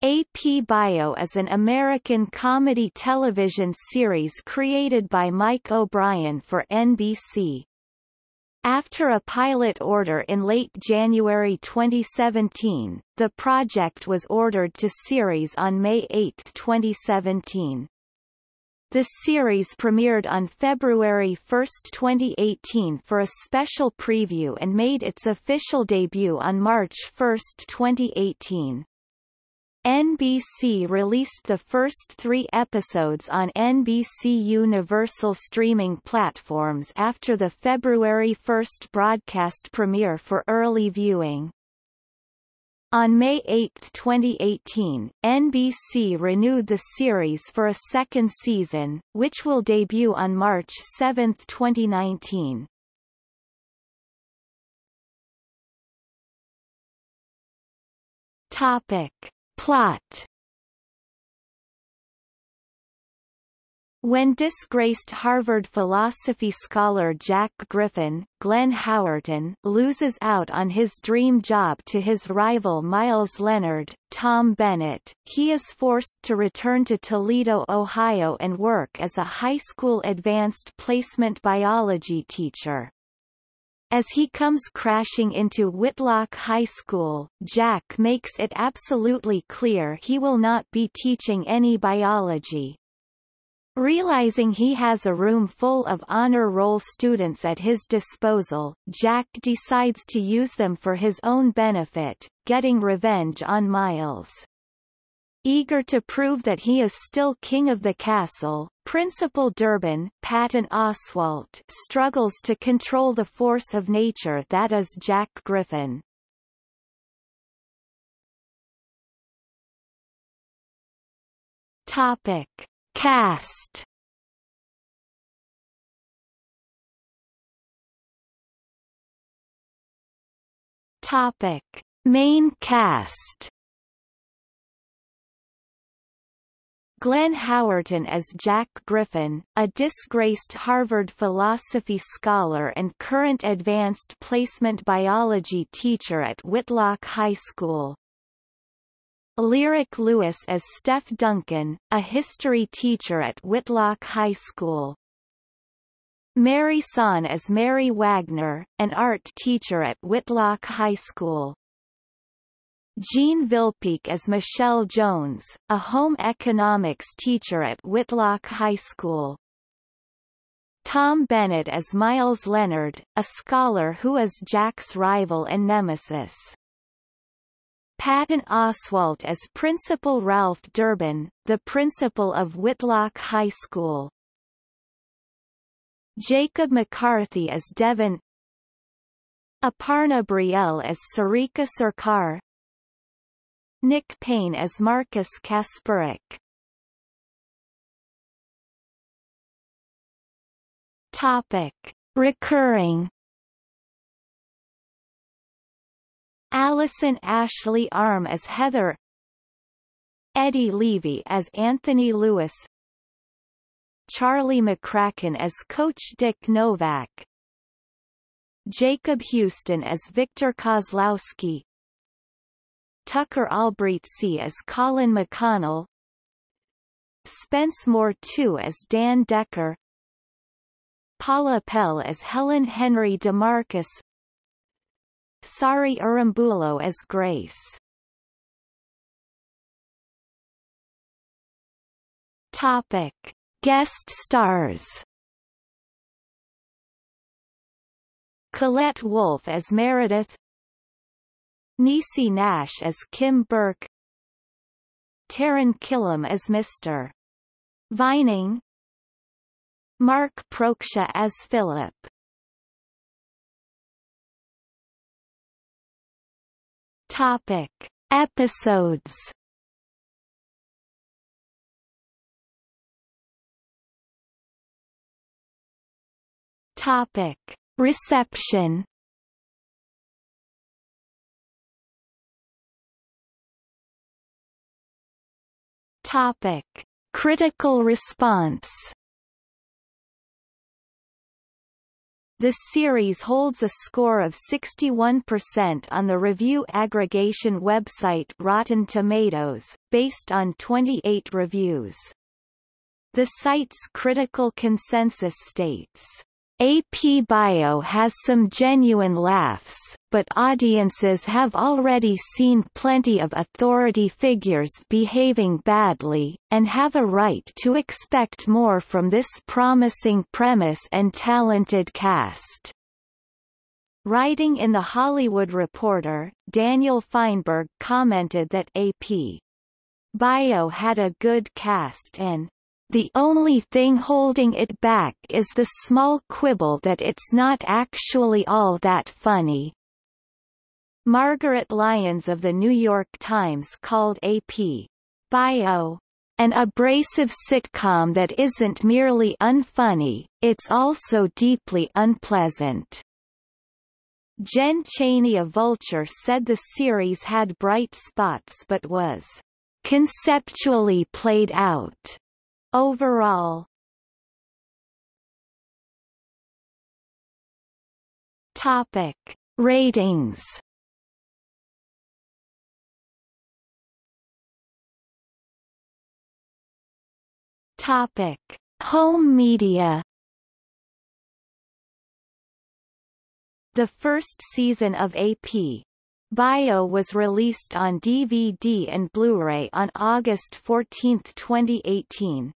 AP Bio is an American comedy television series created by Mike O'Brien for NBC. After a pilot order in late January 2017, the project was ordered to series on May 8, 2017. The series premiered on February 1, 2018 for a special preview and made its official debut on March 1, 2018. NBC released the first three episodes on NBC Universal streaming platforms after the February 1 broadcast premiere for early viewing. On May 8, 2018, NBC renewed the series for a second season, which will debut on March 7, 2019. Topic. Plot When disgraced Harvard philosophy scholar Jack Griffin, Glenn Howerton, loses out on his dream job to his rival Miles Leonard, Tom Bennett, he is forced to return to Toledo, Ohio and work as a high school advanced placement biology teacher. As he comes crashing into Whitlock High School, Jack makes it absolutely clear he will not be teaching any biology. Realizing he has a room full of honor roll students at his disposal, Jack decides to use them for his own benefit, getting revenge on Miles eager to prove that he is still king of the castle, Principal Durban Patton Oswalt struggles to control the force of nature that is Jack Griffin. Topic. Cast Topic. Main cast Glenn Howerton as Jack Griffin, a disgraced Harvard philosophy scholar and current advanced placement biology teacher at Whitlock High School. Lyric Lewis as Steph Duncan, a history teacher at Whitlock High School. Mary Son as Mary Wagner, an art teacher at Whitlock High School. Jean Vilpeek as Michelle Jones, a home economics teacher at Whitlock High School. Tom Bennett as Miles Leonard, a scholar who is Jack's rival and nemesis. Patton Oswalt as Principal Ralph Durbin, the principal of Whitlock High School. Jacob McCarthy as Devon Aparna Brielle as Sarika Sarkar, Nick Payne as Marcus Kasparik. Topic. Recurring Allison Ashley Arm as Heather Eddie Levy as Anthony Lewis Charlie McCracken as Coach Dick Novak Jacob Houston as Victor Kozlowski Tucker Albrehtsey as Colin McConnell Spence Moore II as Dan Decker Paula Pell as Helen Henry DeMarcus Sari Urambulo as Grace Topic. Guest stars Colette Wolfe as Meredith Nisi Nash as Kim Burke Taryn Killam as Mr. Vining Mark Proksha as Philip Topic Episodes Topic Reception Topic: Critical response. The series holds a score of 61% on the review aggregation website Rotten Tomatoes, based on 28 reviews. The site's critical consensus states, AP Bio has some genuine laughs, but audiences have already seen plenty of authority figures behaving badly, and have a right to expect more from this promising premise and talented cast. Writing in The Hollywood Reporter, Daniel Feinberg commented that AP Bio had a good cast and the only thing holding it back is the small quibble that it's not actually all that funny. Margaret Lyons of The New York Times called AP. Bio. An abrasive sitcom that isn't merely unfunny, it's also deeply unpleasant. Jen Cheney of Vulture said the series had bright spots but was conceptually played out overall. Topic. Ratings Topic: Home media. The first season of AP Bio was released on DVD and Blu-ray on August 14, 2018.